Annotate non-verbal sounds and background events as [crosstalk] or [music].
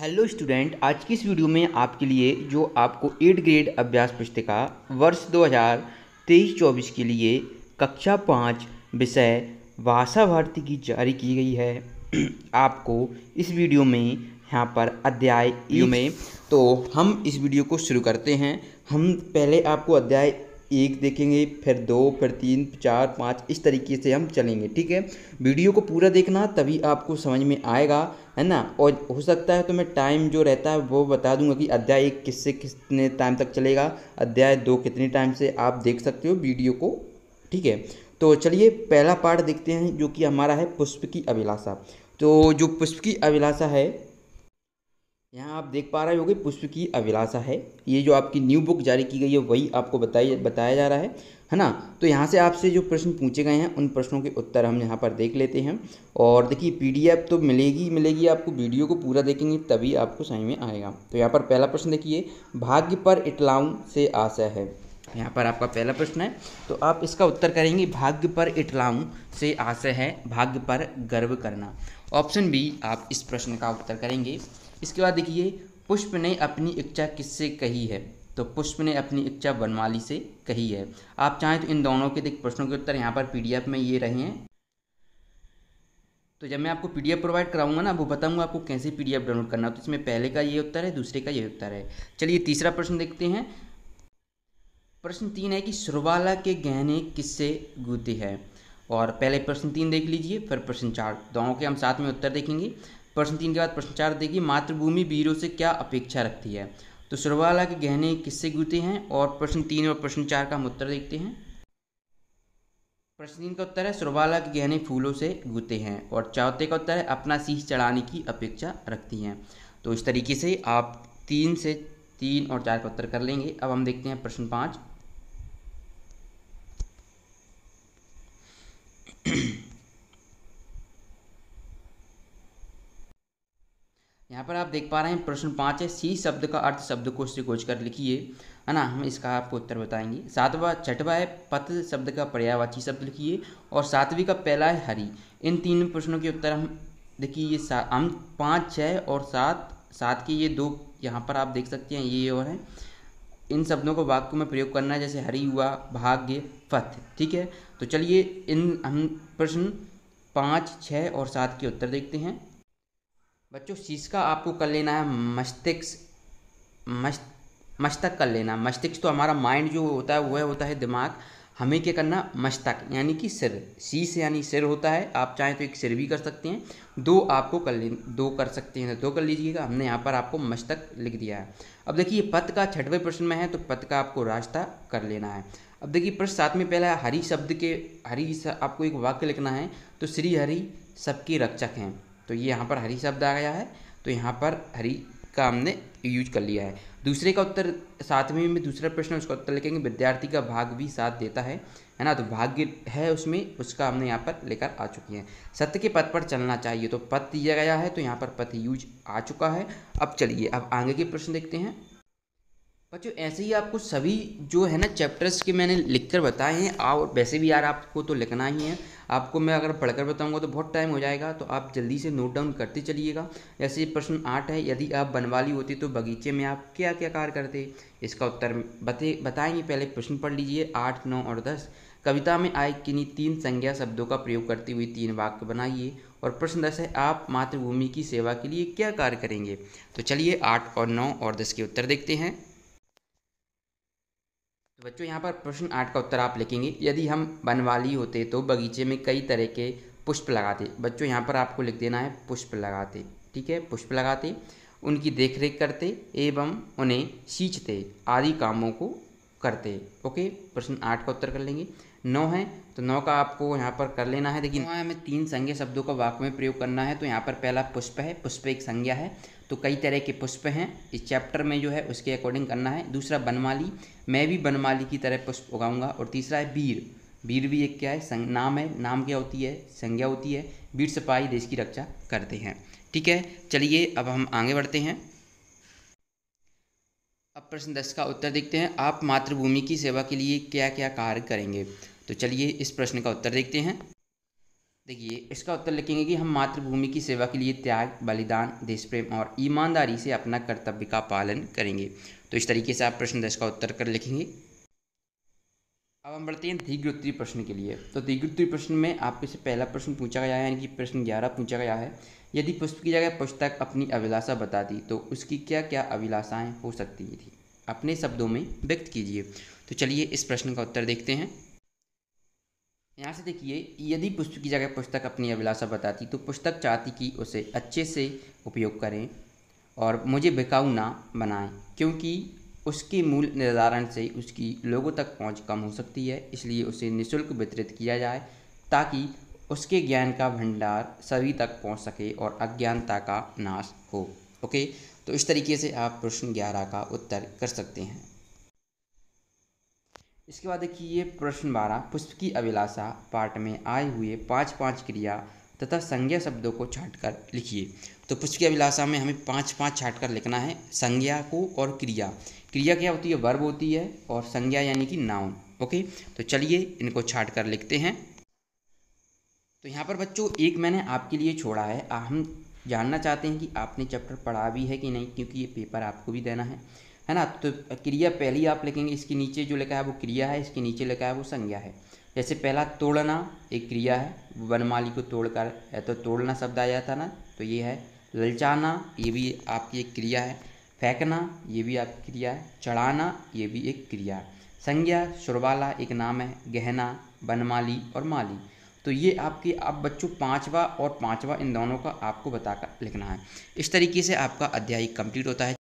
hello student आज की इस वीडियो में आपके लिए जो आपको एट ग्रेड अभ्यास पुस्तिका वर्ष 2023-24 के लिए कक्षा पाँच विषय भाषा भारती की जारी की गई है [clears throat] आपको इस वीडियो में यहाँ पर अध्याय में तो हम इस वीडियो को शुरू करते हैं हम पहले आपको अध्याय एक देखेंगे फिर दो फिर तीन चार पाँच इस तरीके से हम चलेंगे ठीक है वीडियो को पूरा देखना तभी आपको समझ में आएगा है ना और हो सकता है तो मैं टाइम जो रहता है वो बता दूंगा कि अध्याय एक किससे कितने टाइम तक चलेगा अध्याय दो कितने टाइम से आप देख सकते हो वीडियो को ठीक है तो चलिए पहला पार्ट देखते हैं जो कि हमारा है पुष्प की अभिलाषा तो जो पुष्प की अभिलाषा है यहाँ आप देख पा रहे होगी पुष्प की अभिलाषा है ये जो आपकी न्यू बुक जारी की गई है वही आपको बताई बताया जा रहा है है ना तो यहाँ से आपसे जो प्रश्न पूछे गए हैं उन प्रश्नों के उत्तर हम यहाँ पर देख लेते हैं और देखिए पीडीएफ तो मिलेगी मिलेगी आपको वीडियो को पूरा देखेंगे तभी आपको समझ में आएगा तो यहाँ पर पहला प्रश्न देखिए भाग्य पर इटलाऊं से आशा है यहाँ पर आपका पहला प्रश्न है तो आप इसका उत्तर करेंगे भाग्य पर इटलाऊं से आशय है भाग्य पर गर्व करना ऑप्शन बी आप इस प्रश्न का उत्तर करेंगे इसके बाद देखिए पुष्प ने अपनी इच्छा किससे कही है तो पुष्प ने अपनी इच्छा वनमाली से कही है आप चाहें तो इन दोनों के देख प्रश्नों के उत्तर यहाँ पर पी में ये रहे हैं तो जब मैं आपको पीडीएफ प्रोवाइड कराऊंगा ना वो बताऊंगा आपको कैसे पीडीएफ डाउनलोड करना तो इसमें पहले का ये उत्तर है दूसरे का ये उत्तर है चलिए तीसरा प्रश्न देखते हैं प्रश्न तीन है कि सुरवाला के गहने किससे गूते हैं और पहले प्रश्न तीन देख लीजिए फिर प्रश्न चार दोनों के हम साथ में उत्तर देखेंगे प्रश्न तीन के बाद प्रश्न चार देगी मातृभूमि वीरों से क्या अपेक्षा रखती है तो सुरवाला के गहने किससे गुते हैं और प्रश्न तीन और प्रश्न चार का हम उत्तर देखते हैं प्रश्न तीन का उत्तर है सुरवाला के गहने फूलों से गुते हैं और चौथे का उत्तर है अपना सीह चढ़ाने की अपेक्षा रखती हैं तो इस तरीके से आप तीन से तीन और चार का उत्तर कर लेंगे अब हम देखते हैं प्रश्न पाँच यहाँ पर आप देख पा रहे हैं प्रश्न पाँच है सी शब्द का अर्थ को से खोज कर लिखिए है ना हम इसका आपको उत्तर बताएंगे सातवा छठवा है पथ शब्द का पर्यायवाची शब्द लिखिए और सातवीं का पहला है हरी इन तीन प्रश्नों के उत्तर हम देखिए ये हम पाँच छः और सात सात के ये दो यहाँ पर आप देख सकते हैं ये और हैं इन शब्दों को वाक्यों में प्रयोग करना है जैसे हरी हुआ भाग्य पथ ठीक है तो चलिए इन हम प्रश्न पाँच छः और सात के उत्तर देखते हैं बच्चों शीशका आपको कर लेना है मस्तिष्क मस्त मस्तक कर लेना मस्तिष्क तो हमारा माइंड जो होता है वह होता है दिमाग हमें क्या करना मस्तक यानी कि सिर शीश यानी सिर होता है आप चाहें तो एक सिर भी कर सकते हैं दो आपको कर ले दो कर सकते हैं तो दो कर लीजिएगा हमने यहाँ पर आपको मस्तक लिख दिया है अब देखिए पथ का छठवें प्रश्न में है तो पथ का आपको रास्ता कर लेना है अब देखिए प्रश्न साथ में पहला है हरी शब्द के हरी आपको एक वाक्य लिखना है तो श्री हरि सबके रक्षक हैं तो ये यहाँ पर हरी शब्द आ गया है तो यहाँ पर हरी का हमने यूज कर लिया है दूसरे का उत्तर सातवें में दूसरा प्रश्न उसका उत्तर लिखेंगे विद्यार्थी का भाग भी साथ देता है है ना तो भाग्य है उसमें उसका हमने यहाँ पर लेकर आ चुके हैं सत्य के पद पर चलना चाहिए तो पद दिया गया है तो यहाँ पर पथ यूज आ चुका है अब चलिए अब आगे के प्रश्न देखते हैं बच्चों ऐसे ही आपको सभी जो है ना चैप्टर्स के मैंने लिख कर बताए हैं और वैसे भी यार आपको तो लिखना ही है आपको मैं अगर पढ़कर बताऊंगा तो बहुत टाइम हो जाएगा तो आप जल्दी से नोट डाउन करते चलिएगा जैसे प्रश्न आठ है यदि आप बनवाली होते तो बगीचे में आप क्या क्या कार्य करते इसका उत्तर बते बताएंगे पहले प्रश्न पढ़ लीजिए आठ नौ और दस कविता में आए किन्हीं तीन संज्ञा शब्दों का प्रयोग करते हुए तीन वाक्य बनाइए और प्रश्न दस है आप मातृभूमि की सेवा के लिए क्या कार्य करेंगे तो चलिए आठ और नौ और दस के उत्तर देखते हैं तो बच्चों यहाँ पर प्रश्न आठ का उत्तर आप लिखेंगे यदि हम बनवाली होते तो बगीचे में कई तरह के पुष्प लगाते बच्चों यहाँ पर आपको लिख देना है पुष्प लगाते ठीक है पुष्प लगाते उनकी देखरेख करते एवं उन्हें सींचते आदि कामों को करते ओके प्रश्न आठ का उत्तर कर लेंगे नौ है तो नौ का आपको यहाँ पर कर लेना है देखिए नौ हमें तीन संज्ञा शब्दों का वाक्य में प्रयोग करना है तो यहाँ पर पहला पुष्प है पुष्प एक संज्ञा है तो कई तरह के पुष्प हैं इस चैप्टर में जो है उसके अकॉर्डिंग करना है दूसरा बनमाली मैं भी बनमाली की तरह पुष्प उगाऊंगा और तीसरा है बीर बीर भी एक क्या है नाम है नाम क्या होती है संज्ञा होती है बीर सिपाही देश की रक्षा करते हैं ठीक है चलिए अब हम आगे बढ़ते हैं अब प्रश्न दस का उत्तर देखते हैं आप मातृभूमि की सेवा के लिए क्या क्या कार्य करेंगे तो चलिए इस प्रश्न का उत्तर देखते हैं देखिए इसका उत्तर लिखेंगे कि हम मातृभूमि की सेवा के लिए त्याग बलिदान देश प्रेम और ईमानदारी से अपना कर्तव्य का पालन करेंगे तो इस तरीके से आप प्रश्न दस का उत्तर कर लिखेंगे अब हम बढ़ते हैं दीर्घोत्तरी प्रश्न के लिए तो दीर्घोत्तरी प्रश्न में आपके से पहला प्रश्न पूछा गया है यानी कि प्रश्न ग्यारह पूछा गया है यदि पुष्प की जगह पुस्तक अपनी अभिलाषा बताती तो उसकी क्या क्या अभिलाषाएँ हो सकती थी अपने शब्दों में व्यक्त कीजिए तो चलिए इस प्रश्न का उत्तर देखते हैं यहाँ से देखिए यदि पुस्तक की जगह पुस्तक अपनी अभिलाषा बताती तो पुस्तक चाहती कि उसे अच्छे से उपयोग करें और मुझे बेकाऊ ना बनाएं क्योंकि उसके मूल निर्धारण से उसकी लोगों तक पहुंच कम हो सकती है इसलिए उसे निशुल्क वितरित किया जाए ताकि उसके ज्ञान का भंडार सभी तक पहुंच सके और अज्ञानता का नाश हो ओके तो इस तरीके से आप प्रश्न ग्यारह का उत्तर कर सकते हैं इसके बाद देखिए ये प्रश्न बारह पुष्प की अभिलाषा पाठ में आए हुए पाँच पाँच क्रिया तथा संज्ञा शब्दों को छाट कर लिखिए तो पुष्प की अभिलाषा में हमें पाँच पाँच छाट लिखना है संज्ञा को और क्रिया क्रिया क्या होती है वर्ब होती है और संज्ञा यानी कि नाउन ओके तो चलिए इनको छाट कर लिखते हैं तो यहाँ पर बच्चों एक मैंने आपके लिए छोड़ा है हम जानना चाहते हैं कि आपने चैप्टर पढ़ा भी है कि नहीं क्योंकि ये पेपर आपको भी देना है है ना तो क्रिया पहली आप लिखेंगे इसके नीचे जो लिखा है वो क्रिया है इसके नीचे लिखा है वो संज्ञा है जैसे पहला तोड़ना एक क्रिया है वनमाली को तोड़कर तो तोड़ना शब्द आया था ना तो ये है ललचाना ये भी आपकी एक क्रिया है फेंकना ये भी आपकी क्रिया है चढ़ाना ये भी एक क्रिया है संज्ञा सुरवाला एक नाम है गहना बनमाली और माली तो ये आपके आप बच्चों पाँचवा और पाँचवा इन दोनों का आपको बताकर लिखना है इस तरीके से आपका अध्याय कंप्लीट होता है